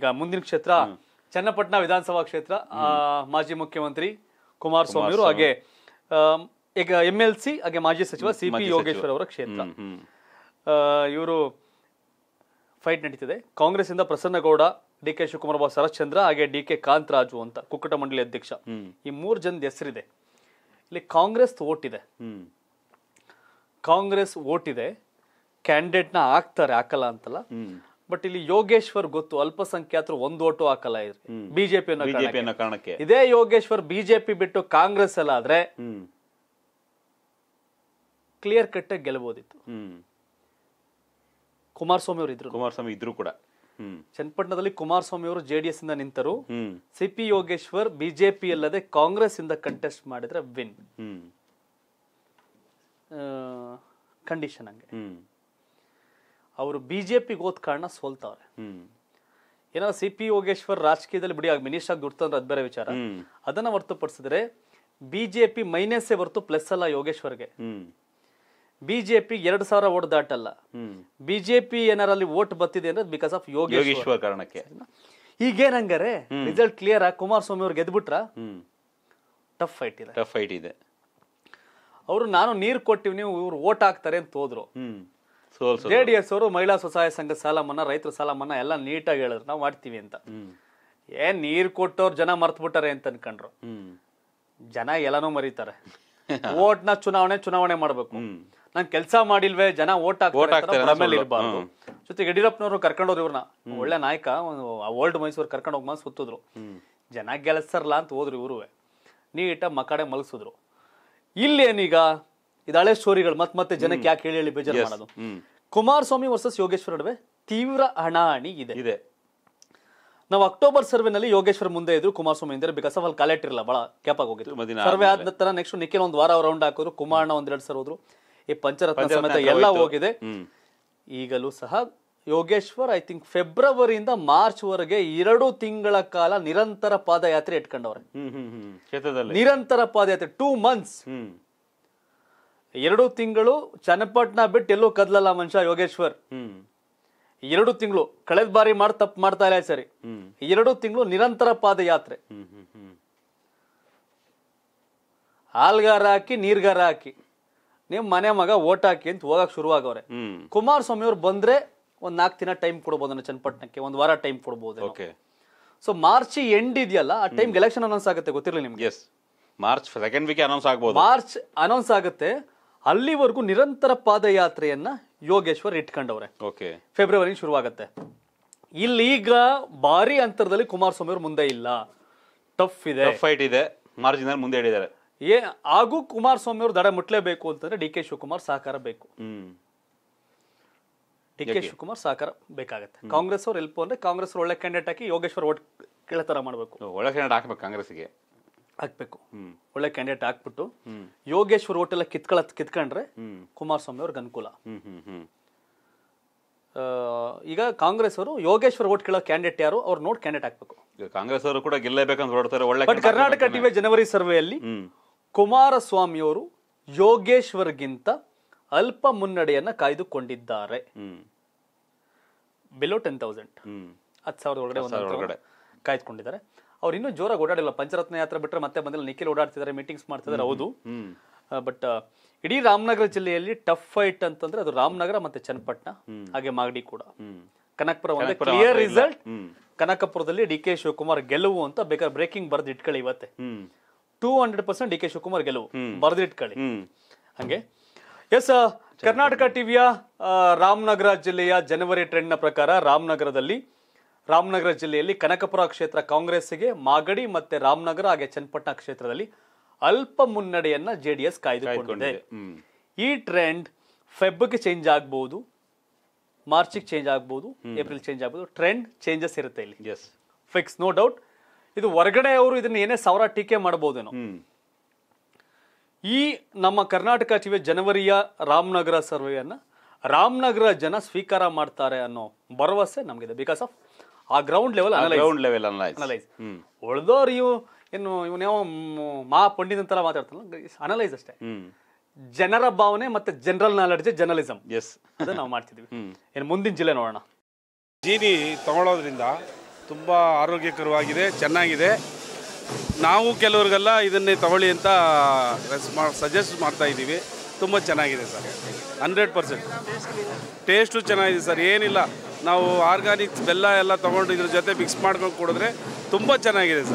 ಈಗ ಮುಂದಿನ ಕ್ಷೇತ್ರ ಚನ್ನಪಟ್ಟಣ ವಿಧಾನಸಭಾ ಕ್ಷೇತ್ರ ಮಾಜಿ ಮುಖ್ಯಮಂತ್ರಿ ಕುಮಾರಸ್ವಾಮಿ ಅವರು ಹಾಗೆ ಈಗ ಎಂ ಎಲ್ ಸಿ ಹಾಗೆ ಮಾಜಿ ಸಚಿವ ಸಿ ಪಿ ಯೋಗೇಶ್ವರ್ ಅವರ ಕ್ಷೇತ್ರ ಇವರು ಫೈಟ್ ನಡೀತಿದೆ ಕಾಂಗ್ರೆಸ್ ಇಂದ ಪ್ರಸನ್ನಗೌಡ ಡಿ ಕೆ ಶಿವಕುಮಾರ್ ಬಾಬು ಶರಶ್ಚಂದ್ರ ಹಾಗೆ ಡಿ ಕೆ ಕಾಂತರಾಜು ಅಂತ ಕುಕ್ಕಟ ಮಂಡಳಿ ಅಧ್ಯಕ್ಷ ಈ ಮೂರು ಜನದ ಹೆಸರಿದೆ ಇಲ್ಲಿ ಕಾಂಗ್ರೆಸ್ ಓಟ್ ಇದೆ ಕಾಂಗ್ರೆಸ್ ಓಟ್ ಇದೆ ಕ್ಯಾಂಡಿಡೇಟ್ ನ ಹಾಕ್ತಾರೆ ಹಾಕಲ್ಲ ಅಂತಲ್ಲ ಬಟ್ ಇಲ್ಲಿ ಯೋಗೇಶ್ವರ್ ಗೊತ್ತು ಅಲ್ಪಸಂಖ್ಯಾತರು ಒಂದು ಓಟು ಹಾಕಲ್ಲ ಬಿಜೆಪಿ ಬಿಜೆಪಿ ಕಾರಣಕ್ಕೆ ಇದೇ ಯೋಗೇಶ್ವರ್ ಬಿಜೆಪಿ ಬಿಟ್ಟು ಕಾಂಗ್ರೆಸ್ ಅಲ್ಲಾದ್ರೆ ಕ್ಲಿಯರ್ ಕಟ್ ಆಗಿ ಗೆಲ್ಲಬಹುದಿತ್ತು ಕುಮಾರಸ್ವಾಮಿ ಅವರು ಇದ್ರು ಕುಮಾರಸ್ವಾಮಿ ಇದ್ರು ಕೂಡ ಚನ್ನಪಟ್ಟಣದಲ್ಲಿ ಕುಮಾರಸ್ವಾಮಿ ಅವರು ಜೆಡಿಎಸ್ ಇಂದ ನಿಂತರು ಸಿಪಿ ಯೋಗೇಶ್ವರ್ ಬಿಜೆಪಿ ಅಲ್ಲದೆ ಕಾಂಗ್ರೆಸ್ ಇಂದ ಕಂಟೆಸ್ಟ್ ಮಾಡಿದ್ರೆ ವಿನ್ ಕಂಡೀಷನ್ ಹಂಗೆ ಅವರು ಬಿ ಜೆ ಪಿಗೆ ಹೋದ ಕಾರಣ ಸೋಲ್ತಾವ್ರೆ ಏನಾದ್ರು ಸಿ ಪಿ ಯೋಗೇಶ್ವರ್ ರಾಜಕೀಯದಲ್ಲಿ ಬಿಡಿ ಆಗಿ ಮಿನಿಸ್ಟರ್ ಆಗಿ ದುಡ್ತಂದ್ರೆ ಅದು ಬೇರೆ ವಿಚಾರ ಅದನ್ನ ಹೊರತುಪಡಿಸಿದ್ರೆ ಬಿಜೆಪಿ ಮೈನಸ್ಸೇ ಹೊರತು ಪ್ಲಸ್ ಅಲ್ಲ ಯೋಗೇಶ್ವರ್ಗೆ ಬಿಜೆಪಿ ಎರಡು ಸಾವಿರ ಓಟ್ ದಾಟಲ್ಲ ಬಿಜೆಪಿ ಏನಾರಲ್ಲಿ ಓಟ್ ಬತ್ತಿದೆ ಅಂದ್ರೆ ಬಿಕಾಸ್ ಆಫ್ ಯೋಗೇಶ್ವರ್ ಕಾರಣಕ್ಕೆ ಈಗೇನಂಗಾರೆ ರಿಸಲ್ಟ್ ಕ್ಲಿಯರ್ ಆಗಿ ಕುಮಾರಸ್ವಾಮಿ ಅವ್ರು ಗೆದ್ಬಿಟ್ರ ಟಫ್ ಫೈಟ್ ಇದೆ ಟಫ್ ಫೈಟ್ ಇದೆ ಅವರು ನಾನು ನೀರು ಕೊಟ್ಟಿವ್ ನೀವು ಇವ್ರು ಓಟ್ ಹಾಕ್ತಾರೆ ಅಂತ ಹೋದ್ರು ಜೆ ಡಿ ಎಸ್ ಅವರು ಮಹಿಳಾ ಸ್ವಸಹಾಯ ಸಂಘ ಸಾಲ ಮನ್ನಾ ರೈತರ ಸಾಲ ಮನ್ನಾ ಎಲ್ಲ ನೀಟಾಗಿ ಹೇಳಿದ್ರು ನಾವು ಮಾಡ್ತೀವಿ ಅಂತ ಏನ್ ನೀರ್ ಕೊಟ್ಟವ್ರು ಜನ ಮರ್ತ್ಬಿಟ್ಟಾರೆ ಅಂತ ಅನ್ಕೊಂಡ್ರು ಜನ ಎಲ್ಲಾನು ಮರೀತಾರೆ ನ ಚುನಾವಣೆ ಚುನಾವಣೆ ಮಾಡ್ಬೇಕು ನಾನ್ ಕೆಲಸ ಮಾಡಿಲ್ವೇ ಜನ ಓಟ್ ಹಾಕ್ತಾರೆ ಜೊತೆ ಜೊತೆಗೆ ಯಡಿಯೂರಪ್ಪನವರು ಕರ್ಕೊಂಡೋರು ಇವ್ರನ್ನ ಒಳ್ಳೆ ನಾಯಕ ಓಲ್ಡ್ ಮೈಸೂರು ಕರ್ಕೊಂಡು ಹೋಗ್ಮಾ ಸುತ್ತಿದ್ರು ಜನ ಗೆಲ್ಸರ್ಲಾ ಅಂತ ಹೋದ್ರು ಇವ್ರುವೆ ನೀಟ ಮಕಾಡೆ ಮಲಗಿಸಿದ್ರು ಏನೀಗ ಇದಾಳೆ ಸ್ಟೋರಿಗಳು ಮತ್ತೆ ಮತ್ತೆ ಜನಕ್ಕೆ ಯಾಕೆ ಹೇಳಿ ಹೇಳಿ ಬೇಜಾರು ಮಾಡೋದು ಕುಮಾರಸ್ವಾಮಿ ವರ್ಸಸ್ ಯೋಗೇಶ್ವರ್ ನಡುವೆ ತೀವ್ರ ಹಣಾಹಣಿ ಇದೆ ಇದೆ ನಾವು ಅಕ್ಟೋಬರ್ ನಲ್ಲಿ ಯೋಗೇಶ್ವರ್ ಮುಂದೆ ಇದ್ರು ಕುಮಾರಸ್ವಾಮಿ ಇದ್ರೆ ಬಿಕಾಸ್ ಅಲ್ಲಿ ಕಲೆಕ್ಟ್ ಇರಲ್ಲ ಬಹಳ ಕ್ಯಾಪ್ ಆಗೋಗಿತ್ತು ಸರ್ವೆ ಆದ ನಂತರ ನೆಕ್ಸ್ಟ್ ನಿಖಿಲ್ ಒಂದು ವಾರ ರೌಂಡ್ ಹಾಕಿದ್ರು ಕುಮಾರಣ್ಣ ಒಂದೆರಡು ಸರ್ ಹೋದ್ರು ಈ ಪಂಚರತ್ನ ಸಮೇತ ಎಲ್ಲ ಹೋಗಿದೆ ಈಗಲೂ ಸಹ ಯೋಗೇಶ್ವರ್ ಐ ಥಿಂಕ್ ಫೆಬ್ರವರಿಯಿಂದ ಮಾರ್ಚ್ ವರೆಗೆ ಎರಡು ತಿಂಗಳ ಕಾಲ ನಿರಂತರ ಪಾದಯಾತ್ರೆ ಇಟ್ಕೊಂಡವ್ರೆ ನಿರಂತರ ಪಾದಯಾತ್ರೆ ಟೂ ಮಂತ್ಸ್ ಎರಡು ತಿಂಗಳು ಚನ್ನಪಟ್ಟಣ ಬಿಟ್ಟು ಎಲ್ಲೂ ಕದ್ಲಲ್ಲ ಮನುಷ್ಯ ಯೋಗೇಶ್ವರ್ ಎರಡು ತಿಂಗಳು ಕಳೆದ ಬಾರಿ ಮಾಡಿ ತಪ್ಪು ಮಾಡ್ತಾ ಇಲ್ಲ ಸರಿ ಎರಡು ತಿಂಗಳು ನಿರಂತರ ಪಾದಯಾತ್ರೆ ಹಾಲ್ಗಾರ ಹಾಕಿ ನೀರ್ಗಾರ ಹಾಕಿ ನಿಮ್ ಮನೆ ಮಗ ಓಟ್ ಹಾಕಿ ಅಂತ ಹೋಗಕ್ ಶುರುವಾಗವ್ರೆ ಕುಮಾರಸ್ವಾಮಿ ಅವ್ರು ಬಂದ್ರೆ ಒಂದ್ ನಾಲ್ಕು ದಿನ ಟೈಮ್ ಕೊಡ್ಬೋದು ಚನ್ನಪಟ್ಟಣಕ್ಕೆ ಒಂದ್ ವಾರ ಟೈಮ್ ಕೊಡ್ಬೋದು ಸೊ ಮಾರ್ಚ್ ಎಂಡ್ ಇದೆಯಲ್ಲ ಆ ಟೈಮ್ ಎಲೆಕ್ಷನ್ ಅನೌನ್ಸ್ ಆಗುತ್ತೆ ಗೊತ್ತಿರಲಿ ನಿಮ್ಗೆ ಮಾರ್ಚ್ ಸೆಕೆಂಡ್ ವೀಕ್ ಅನೌನ್ಸ್ ಆಗ್ಬೋದು ಮಾರ್ಚ್ ಅನೌನ್ಸ್ ಆಗುತ್ತೆ ಅಲ್ಲಿವರೆಗೂ ನಿರಂತರ ಪಾದಯಾತ್ರೆಯನ್ನ ಯೋಗೇಶ್ವರ್ ಇಟ್ಕೊಂಡವ್ರೆ ಓಕೆ ಫೆಬ್ರವರಿ ಶುರುವಾಗತ್ತೆ ಇಲ್ಲೀಗ ಭಾರಿ ಅಂತರದಲ್ಲಿ ಕುಮಾರಸ್ವಾಮಿ ಅವರು ಮುಂದೆ ಇಲ್ಲ ಟಫ್ ಇದೆ ಫೈಟ್ ಇದೆ ಮಾರ್ಜಿನ್ ಮುಂದೆ ಹೇಳಿದ್ದಾರೆ ಏ ಹಾಗೂ ಕುಮಾರಸ್ವಾಮಿ ಅವರು ದಡ ಮುಟ್ಲೇಬೇಕು ಅಂತಂದ್ರೆ ಡಿ ಕೆ ಶಿವಕುಮಾರ್ ಸಹಕಾರ ಬೇಕು ಡಿ ಕೆ ಶಿವಕುಮಾರ್ ಸಹಕಾರ ಬೇಕಾಗತ್ತೆ ಕಾಂಗ್ರೆಸ್ ಅವ್ರು ಎಲ್ಪು ಅಂದ್ರೆ ಕಾಂಗ್ರೆಸ್ ಒಳ್ಳೆ ಕ್ಯಾಂಡಿಡೇಟ್ ಹಾಕಿ ಯೋಗೇಶ್ವರ್ ಓಟ್ ಕೆಳತರ ಮಾಡ್ಬೇಕು ಒಳ್ಳೆ ಕ್ಯಾಂಡಿಡೇಟ್ ಹಾಕ್ಬೇಕು ಕಾಂಗ್ರೆಸ್ಗೆ ಹಾಕ್ಬೇಕು ಒಳ್ಳೆ ಕ್ಯಾಂಡಿಡೇಟ್ ಹಾಕ್ಬಿಟ್ಟು ಯೋಗೇಶ್ವರ್ ಹೋಟೆಲ್ ಕಿತ್ಕೊಳ ಕಿತ್ಕೊಂಡ್ರೆ ಕುಮಾರಸ್ವಾಮಿ ಅವ್ರಿಗೆ ಅನುಕೂಲ ಈಗ ಕಾಂಗ್ರೆಸ್ ಅವರು ಯೋಗೇಶ್ವರ್ ಓಟ್ ಕೇಳೋ ಕ್ಯಾಂಡಿಡೇಟ್ ಯಾರು ಅವ್ರು ನೋಡ್ ಕ್ಯಾಂಡಿಡೇಟ್ ಹಾಕ್ಬೇಕು ಕಾಂಗ್ರೆಸ್ ಅವರು ಕೂಡ ಗೆಲ್ಲಬೇಕಂತ ಹೊರಡ್ತಾರೆ ಒಳ್ಳೆ ಬಟ್ ಕರ್ನಾಟಕ ಟಿವಿ ಜನವರಿ ಸರ್ವೆಯಲ್ಲಿ ಕುಮಾರಸ್ವಾಮಿ ಅವರು ಯೋಗೇಶ್ವರ್ಗಿಂತ ಅಲ್ಪ ಮುನ್ನಡೆಯನ್ನ ಕಾಯ್ದುಕೊಂಡಿದ್ದಾರೆ ಬಿಲೋ ಟೆನ್ ತೌಸಂಡ್ ಹತ್ತು ಸಾವಿರದ ಒಳಗಡೆ ಕಾಯ್ದುಕೊಂಡಿದ್ದಾರೆ ಅವ್ರು ಇನ್ನೂ ಜೋರಾಗಿ ಓಡಾಡಿಲ್ಲ ಪಂಚರತ್ನ ಯಾತ್ರೆ ಬಿಟ್ಟರೆ ಮತ್ತೆ ಬಂದಿಲ್ಲ ನಿಖಿಲ್ ಓಡಾಡ್ತಿದ್ದಾರೆ ಮೀಟಿಂಗ್ಸ್ ಮಾಡ್ತಿದ್ದಾರೆ ಹೌದು ಬಟ್ ಇಡೀ ರಾಮನಗರ ಜಿಲ್ಲೆಯಲ್ಲಿ ಟಫ್ ಫೈಟ್ ಅಂತಂದ್ರೆ ಅದು ರಾಮನಗರ ಮತ್ತೆ ಚನ್ನಪಟ್ಟಣ ಹಾಗೆ ಮಾಗಡಿ ಕೂಡ ಕನಕಪುರ ಕ್ಲಿಯರ್ ರಿಸಲ್ಟ್ ಕನಕಪುರದಲ್ಲಿ ಡಿ ಕೆ ಶಿವಕುಮಾರ್ ಗೆಲುವು ಅಂತ ಬೇಕಾದ್ರೆ ಬ್ರೇಕಿಂಗ್ ಬರ್ದು ಇಟ್ಕಳಿ ಇವತ್ತೆ two hundred percent D K Shivakumar ಗೆಲುವು ಬರ್ದು ಹಂಗೆ ಎಸ್ ಕರ್ನಾಟಕ ಟಿವಿಯ ರಾಮನಗರ ಜಿಲ್ಲೆಯ ಜನವರಿ ಟ್ರೆಂಡ್ನ ಪ್ರಕಾರ ರಾಮನಗರದಲ್ಲಿ ರಾಮನಗರ ಜಿಲ್ಲೆಯಲ್ಲಿ ಕನಕಪುರ ಕ್ಷೇತ್ರ ಕಾಂಗ್ರೆಸ್ಗೆ ಮಾಗಡಿ ಮತ್ತೆ ರಾಮನಗರ ಹಾಗೆ ಚನ್ನಪಟ್ಟಣ ಕ್ಷೇತ್ರದಲ್ಲಿ ಅಲ್ಪ ಮುನ್ನಡೆಯನ್ನ ಜೆಡಿಎಸ್ ಕಾಯ್ದುಕೊಂಡಿದೆ ಈ ಟ್ರೆಂಡ್ ಫೆಬ್ಗೆ ಚೇಂಜ್ ಆಗಬಹುದು ಮಾರ್ಚಿಗೆ ಚೇಂಜ್ ಆಗಬಹುದು ಏಪ್ರಿಲ್ ಚೇಂಜ್ ಆಗಬಹುದು ಟ್ರೆಂಡ್ ಚೇಂಜಸ್ ಇರುತ್ತೆ ಇಲ್ಲಿ ಫಿಕ್ಸ್ ನೋ ಡೌಟ್ ಇದು ಹೊರಗಡೆ ಅವರು ಇದನ್ನ ಏನೇ ಸಾವಿರ ಟೀಕೆ ಮಾಡಬಹುದೇನೋ ಈ ನಮ್ಮ ಕರ್ನಾಟಕ ಚಿವೆ ಜನವರಿಯ ರಾಮನಗರ ಸರ್ವೆಯನ್ನ ರಾಮನಗರ ಜನ ಸ್ವೀಕಾರ ಮಾಡ್ತಾರೆ ಅನ್ನೋ ಭರವಸೆ ನಮಗಿದೆ ಬಿಕಾಸ್ ಆಫ್ ಆ ground level ground level analyse ಉಳ್ದೋರು ಇವು ಏನು ಯಾವ ಮಾ ಪಂಡಿತ್ ಅಂತೆಲ್ಲ ಮಾತಾಡ್ತಾನಲ್ಲ ಅನಲೈಸ್ ಅಷ್ಟೇ ಜನರ ಭಾವನೆ ಮತ್ತೆ ಜನರಲ್ ನಾಲೆಡ್ಜ್ ಜರ್ನಲಿಸಮ್ ಎಸ್ ಅದನ್ನ ನಾವು ಮಾಡ್ತಿದ್ವಿ ಏನು ಮುಂದಿನ ಜಿಲ್ಲೆ ನೋಡೋಣ ಜೀನಿ ತಗೊಳ್ಳೋದ್ರಿಂದ ತುಂಬ ಆರೋಗ್ಯಕರವಾಗಿದೆ ಚೆನ್ನಾಗಿದೆ ನಾವು ಕೆಲವ್ರಿಗೆಲ್ಲ ಇದನ್ನೇ ತಗೊಳ್ಳಿ ಅಂತ ಸಜೆಸ್ಟ್ ಮಾಡ್ತಾ ಇದ್ದೀವಿ ತುಂಬ ಚೆನ್ನಾಗಿದೆ ಸರ್ ಹಂಡ್ರೆಡ್ ಪರ್ಸೆಂಟ್ ಟೇಸ್ಟು ಚೆನ್ನಾಗಿದೆ ಸರ್ ಏನಿಲ್ಲ ನಾವು ಆರ್ಗ್ಯಾನಿಕ್ ಬೆಲ್ಲ ಎಲ್ಲ ತೊಗೊಂಡು ಇದ್ರ ಜೊತೆ ಮಿಕ್ಸ್ ಮಾಡ್ಕೊಂಡು ಕುಡಿದ್ರೆ ತುಂಬ ಚೆನ್ನಾಗಿದೆ ಸರ್